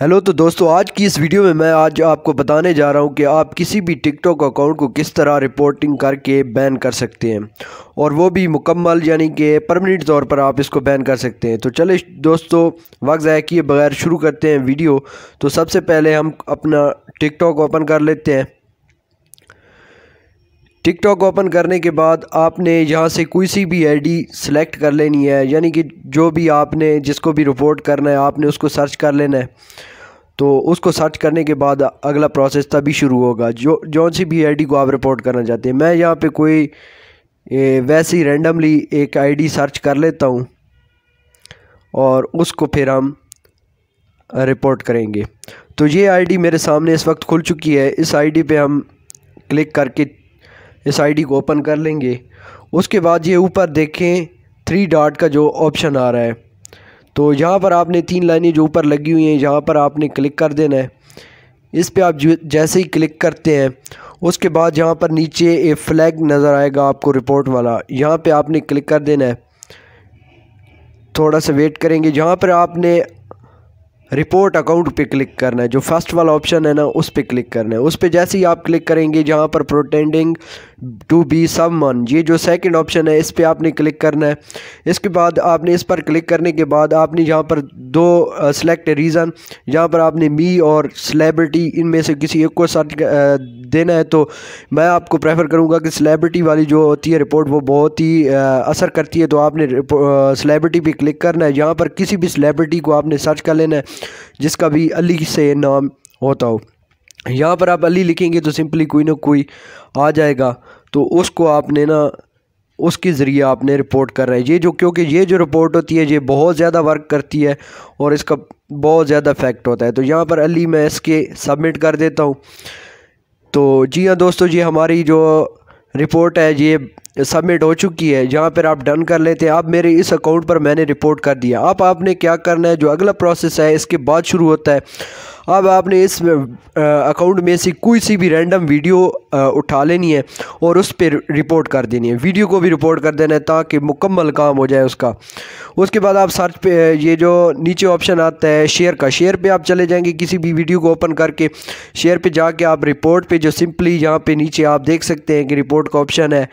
hello तो दोस्तों आज की इस वीडियो में मैं आज आपको बताने जा रहा हूं कि आप किसी भी टिकटॉक अकाउंट को किस तरह रिपोर्टिंग करके बैन कर सकते हैं और वो भी मुकम्मल यानी कि परमानेंट तौर पर आप इसको बैन कर सकते हैं तो चले दोस्तों वक्त ज़ाय किए बगैर शुरू करते हैं वीडियो तो सबसे पहले हम अपना टिकटॉक ओपन कर लेते हैं टिकटॉक ओपन करने के बाद आपने यहाँ से कोई सी भी आईडी सेलेक्ट कर लेनी है यानी कि जो भी आपने जिसको भी रिपोर्ट करना है आपने उसको सर्च कर लेना है तो उसको सर्च करने के बाद अगला प्रोसेस तभी शुरू होगा जो जौन सी भी आईडी को आप रिपोर्ट करना चाहते हैं मैं यहाँ पे कोई वैसे ही रेंडमली एक आईडी सर्च कर लेता हूँ और उसको फिर हम रिपोर्ट करेंगे तो ये आई मेरे सामने इस वक्त खुल चुकी है इस आई पे हम क्लिक करके इस आईडी को ओपन कर लेंगे उसके बाद ये ऊपर देखें थ्री डॉट का जो ऑप्शन आ रहा है तो यहाँ पर आपने तीन लाइनें जो ऊपर लगी हुई हैं यहाँ पर आपने क्लिक कर देना है इस पर आप जैसे ही क्लिक करते हैं उसके बाद यहाँ पर नीचे एक फ़्लैग नज़र आएगा आपको रिपोर्ट वाला यहाँ पर आपने क्लिक कर देना है थोड़ा सा वेट करेंगे जहाँ पर आपने रिपोर्ट अकाउंट पे क्लिक करना है जो फर्स्ट वाला ऑप्शन है ना उस पे क्लिक करना है उस पे जैसे ही आप क्लिक करेंगे जहाँ पर प्रोटेंडिंग टू बी समन ये जो सेकंड ऑप्शन है इस पे आपने क्लिक करना है इसके बाद आपने इस पर क्लिक करने के बाद आपने यहाँ पर दो सेलेक्ट रीज़न जहाँ पर आपने मी और सेलेब्रिटी इनमें से किसी एक को सर्च देना है तो मैं आपको प्रेफर करूँगा कि सेलेब्रिटी वाली जो होती है रिपोर्ट वो बहुत ही असर करती है तो आपने सेलेब्रिटी पे क्लिक करना है यहाँ पर किसी भी सेलेब्रिटी को आपने सर्च कर लेना है जिसका भी अली से नाम होता हो यहाँ पर आप अली लिखेंगे तो सिंपली कोई ना कोई आ जाएगा तो उसको आपने ना उसके ज़रिए आपने रिपोर्ट करना है ये जो क्योंकि ये जो रिपोर्ट होती है ये बहुत ज़्यादा वर्क करती है और इसका बहुत ज़्यादा इफेक्ट होता है तो यहाँ पर अली मैं इसके सबमिट कर देता हूँ तो जी हाँ दोस्तों जी हमारी जो रिपोर्ट है ये सबमिट हो चुकी है जहाँ पर आप डन कर लेते हैं आप मेरे इस अकाउंट पर मैंने रिपोर्ट कर दिया अब आपने क्या करना है जो अगला प्रोसेस है इसके बाद शुरू होता है अब आपने इस अकाउंट में से कोई सी भी रैंडम वीडियो उठा लेनी है और उस पर रिपोर्ट कर देनी है वीडियो को भी रिपोर्ट कर देना है ताकि मुकम्मल काम हो जाए उसका उसके बाद आप सर्च पे ये जो नीचे ऑप्शन आता है शेयर का शेयर पे आप चले जाएंगे किसी भी वीडियो को ओपन करके शेयर पे जाके आप रिपोर्ट पे जो सिंपली यहाँ पे नीचे आप देख सकते हैं कि रिपोर्ट का ऑप्शन है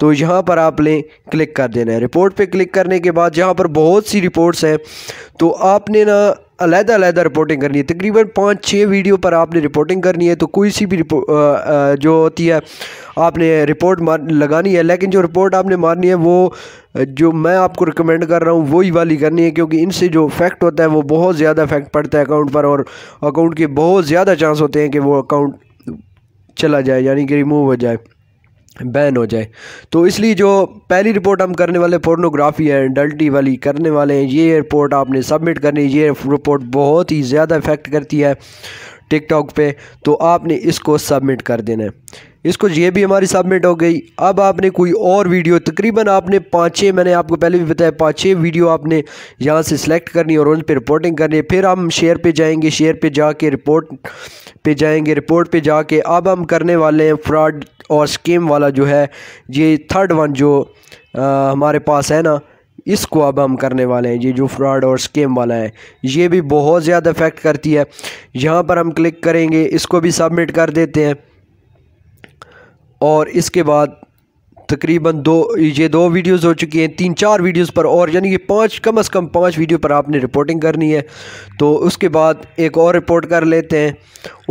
तो यहाँ पर आप लें क्लिक कर देना है रिपोर्ट पे क्लिक करने के बाद यहाँ पर बहुत सी रिपोर्ट्स हैं तो आपने ना अलहदा अलहदा रिपोर्टिंग करनी है तकरीबन पाँच छः वीडियो पर आपने रिपोर्टिंग करनी है तो कोई सी भी जो होती है आपने रिपोर्ट मार लगानी है लेकिन जो रिपोर्ट आपने मारनी है वो जो मैं आपको रिकमेंड कर रहा हूँ वही वाली करनी है क्योंकि इनसे जो फैक्ट होता है वो बहुत ज़्यादा फैक्ट पड़ता है अकाउंट पर और अकाउंट के बहुत ज़्यादा चांस होते हैं कि वो अकाउंट चला जाए यानी कि रिमूव हो जाए बैन हो जाए तो इसलिए जो पहली रिपोर्ट हम करने वाले पोर्नोग्राफी है डल्टी वाली करने वाले हैं ये रिपोर्ट आपने सबमिट करनी ये रिपोर्ट बहुत ही ज़्यादा इफेक्ट करती है टिकटॉक पे तो आपने इसको सबमिट कर देना है इसको ये भी हमारी सबमिट हो गई अब आपने कोई और वीडियो तकरीबन आपने पाँच छः मैंने आपको पहले भी बताया पाँच छः वीडियो आपने यहाँ से सिलेक्ट करनी और उन पर रिपोर्टिंग करनी है फिर हम शेयर पे जाएंगे शेयर पे जाके रिपोर्ट पे जाएंगे रिपोर्ट पे जाके अब हम करने वाले हैं फ्रॉड और स्कीम वाला जो है ये थर्ड वन जो आ, हमारे पास है ना इसको अब हम करने वाले हैं ये जो फ्रॉड और स्केम वाला है ये भी बहुत ज़्यादा इफेक्ट करती है यहाँ पर हम क्लिक करेंगे इसको भी सबमिट कर देते हैं और इसके बाद तकरीबन दो ये दो वीडियोस हो चुकी हैं तीन चार वीडियोस पर और यानी कि पांच कम अज़ कम पांच वीडियो पर आपने रिपोर्टिंग करनी है तो उसके बाद एक और रिपोर्ट कर लेते हैं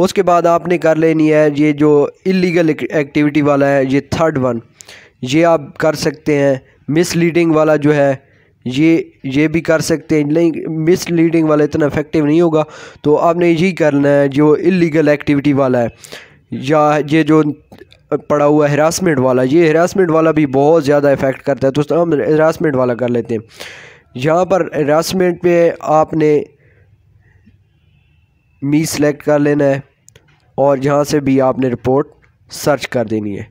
उसके बाद आपने कर लेनी है ये जो इलीगल एक्टिविटी वाला है ये थर्ड वन ये आप कर सकते हैं मिसलीडिंग वाला जो है ये ये भी कर सकते हैं नहीं मिसलीडिंग वाला इतना इफेक्टिव नहीं होगा तो आपने यही करना है जो इलीगल एक्टिविटी वाला है या ये जो पड़ा हुआ हरासमेंट वाला ये हरासमेंट वाला भी बहुत ज़्यादा इफ़ेक्ट करता है तो हम हरासमेंट वाला कर लेते हैं यहाँ पर हरासमेंट पे आपने मी सेलेक्ट कर लेना है और जहाँ से भी आपने रिपोर्ट सर्च कर देनी है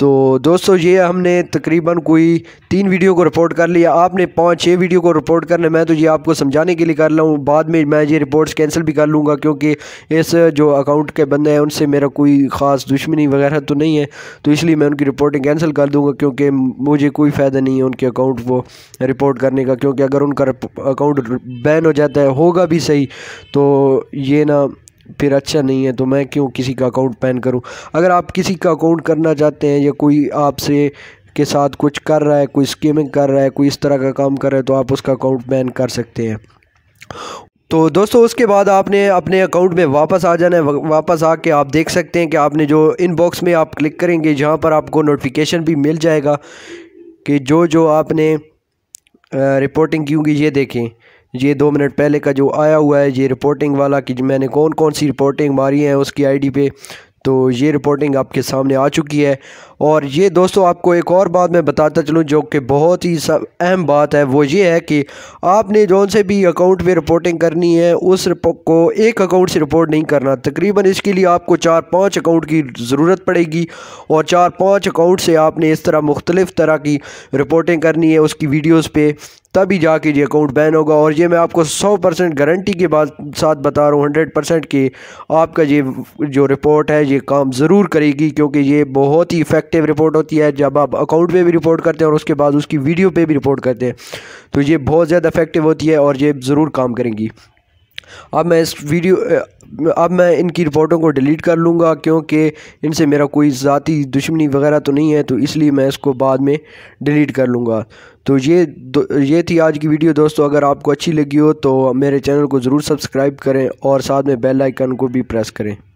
तो दोस्तों ये हमने तकरीबन कोई तीन वीडियो को रिपोर्ट कर लिया आपने पाँच छः वीडियो को रिपोर्ट करना मैं तो ये आपको समझाने के लिए कर रहा हूँ बाद में मैं ये रिपोर्ट्स कैंसिल भी कर लूँगा क्योंकि इस जो अकाउंट के बंदे हैं उनसे मेरा कोई ख़ास दुश्मनी वगैरह तो नहीं है तो इसलिए मैं उनकी रिपोर्टिंग कैंसिल कर दूँगा क्योंकि मुझे कोई फ़ायदा नहीं है उनके अकाउंट को रिपोर्ट करने का क्योंकि अगर उनका अकाउंट बैन हो जाता है होगा भी सही तो ये ना फिर अच्छा नहीं है तो मैं क्यों किसी का अकाउंट पैन करूं अगर आप किसी का अकाउंट करना चाहते हैं या कोई आपसे के साथ कुछ कर रहा है कोई स्कीमिंग कर रहा है कोई इस तरह का काम कर रहा है तो आप उसका अकाउंट पैन कर सकते हैं तो दोस्तों उसके बाद आपने अपने अकाउंट में वापस आ जाना है वापस आके आप देख सकते हैं कि आपने जो इनबॉक्स में आप क्लिक करेंगे जहाँ पर आपको नोटिफिकेशन भी मिल जाएगा कि जो जो आपने रिपोर्टिंग की होगी ये देखें ये दो मिनट पहले का जो आया हुआ है ये रिपोर्टिंग वाला कि मैंने कौन कौन सी रिपोर्टिंग मारी है उसकी आईडी पे तो ये रिपोर्टिंग आपके सामने आ चुकी है और ये दोस्तों आपको एक और बात मैं बताता चलूँ जो कि बहुत ही अहम बात है वो ये है कि आपने जौन से भी अकाउंट पे रिपोर्टिंग करनी है उस को एक अकाउंट से रिपोर्ट नहीं करना तकरीबन इसके लिए आपको चार पाँच अकाउंट की ज़रूरत पड़ेगी और चार पाँच अकाउंट से आपने इस तरह मुख्तलिफ़ तरह की रिपोर्टिंग करनी है उसकी वीडियोज़ पर तभी जाके ये अकाउंट बैन होगा और ये मैं आपको 100 परसेंट गारंटी के बाद साथ बता रहा हूँ हंड्रेड परसेंट कि आपका ये जो रिपोर्ट है ये काम ज़रूर करेगी क्योंकि ये बहुत ही इफेक्टिव रिपोर्ट होती है जब आप अकाउंट पे भी रिपोर्ट करते हैं और उसके बाद उसकी वीडियो पे भी रिपोर्ट करते हैं तो ये बहुत ज़्यादा इफेक्टिव होती है और ये ज़रूर काम करेंगी अब मैं इस वीडियो अब मैं इनकी रिपोर्टों को डिलीट कर लूँगा क्योंकि इनसे मेरा कोई ज़ाती दुश्मनी वगैरह तो नहीं है तो इसलिए मैं इसको बाद में डिलीट कर लूँगा तो ये ये थी आज की वीडियो दोस्तों अगर आपको अच्छी लगी हो तो मेरे चैनल को ज़रूर सब्सक्राइब करें और साथ में बेल आइकन को भी प्रेस करें